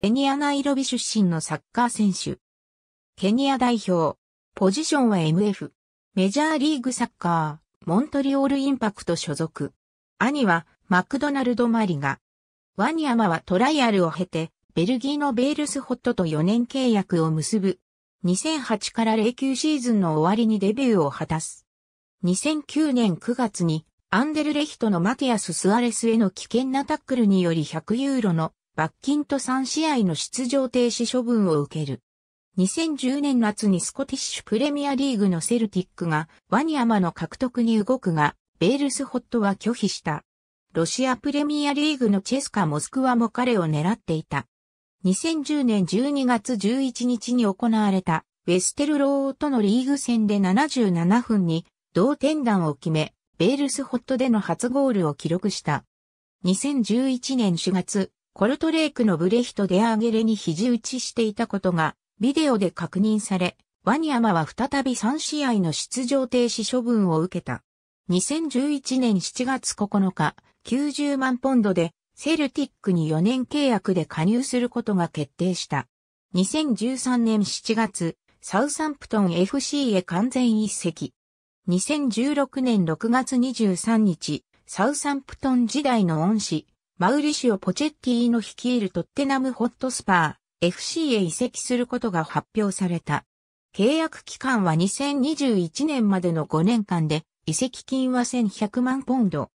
ケニアナイロビ出身のサッカー選手。ケニア代表。ポジションは MF。メジャーリーグサッカー、モントリオールインパクト所属。兄は、マクドナルド・マリガ。ワニアマはトライアルを経て、ベルギーのベールスホットと4年契約を結ぶ。2008から09シーズンの終わりにデビューを果たす。2009年9月に、アンデルレヒトのマティアス・スアレスへの危険なタックルにより100ユーロの罰金と3試合の出場停止処分を受ける。2010年夏にスコティッシュプレミアリーグのセルティックがワニアマの獲得に動くが、ベールスホットは拒否した。ロシアプレミアリーグのチェスカ・モスクワも彼を狙っていた。2010年12月11日に行われたウェステルローとのリーグ戦で77分に同点弾を決め、ベールスホットでの初ゴールを記録した。2011年4月、コルトレークのブレヒト・デ・アーゲレに肘打ちしていたことが、ビデオで確認され、ワニアマは再び3試合の出場停止処分を受けた。2011年7月9日、90万ポンドで、セルティックに4年契約で加入することが決定した。2013年7月、サウサンプトン FC へ完全一席。2016年6月23日、サウサンプトン時代の恩師、マウリシオ・ポチェッティの率いるトッテナム・ホットスパー FC へ移籍することが発表された。契約期間は2021年までの5年間で、移籍金は1100万ポンド。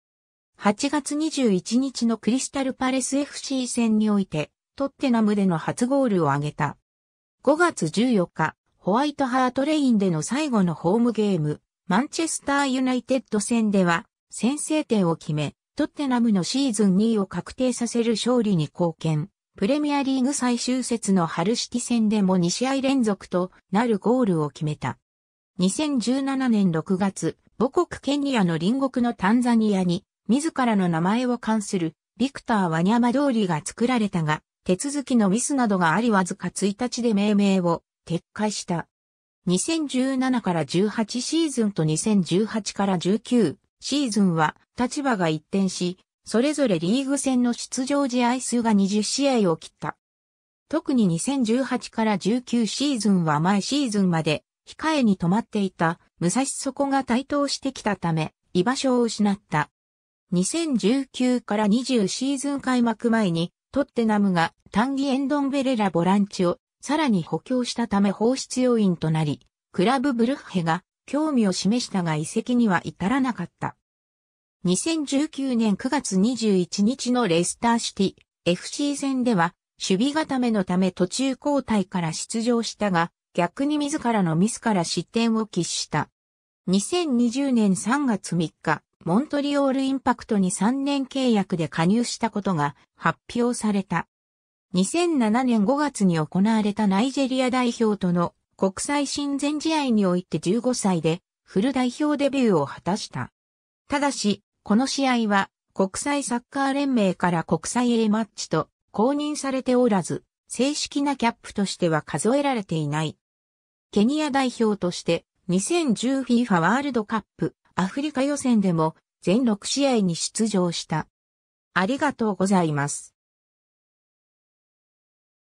8月21日のクリスタルパレス FC 戦において、トッテナムでの初ゴールを挙げた。5月14日、ホワイトハートレインでの最後のホームゲーム、マンチェスターユナイテッド戦では、先制点を決め、トッテナムのシーズン2位を確定させる勝利に貢献。プレミアリーグ最終節の春式戦でも2試合連続となるゴールを決めた。2017年6月、母国ケニアの隣国のタンザニアに、自らの名前を冠する、ビクター・ワニャマ通りが作られたが、手続きのミスなどがありわずか1日で命名を撤回した。2017から18シーズンと2018から19シーズンは立場が一転し、それぞれリーグ戦の出場試合数が20試合を切った。特に2018から19シーズンは前シーズンまで控えに止まっていた武蔵底が台頭してきたため居場所を失った。2019から20シーズン開幕前にトッテナムが単ギエンドンベレラボランチをさらに補強したため放出要因となり、クラブブルッヘが興味を示したが遺跡には至らなかった。2019年9月21日のレスターシティ FC 戦では守備固めのため途中交代から出場したが逆に自らのミスから失点を喫した。2020年3月3日、モントリオールインパクトに3年契約で加入したことが発表された。2007年5月に行われたナイジェリア代表との国際親善試合において15歳でフル代表デビューを果たした。ただし、この試合は国際サッカー連盟から国際 A マッチと公認されておらず、正式なキャップとしては数えられていない。ケニア代表として 2010FIFA ワールドカップアフリカ予選でも全6試合に出場した。ありがとうございます。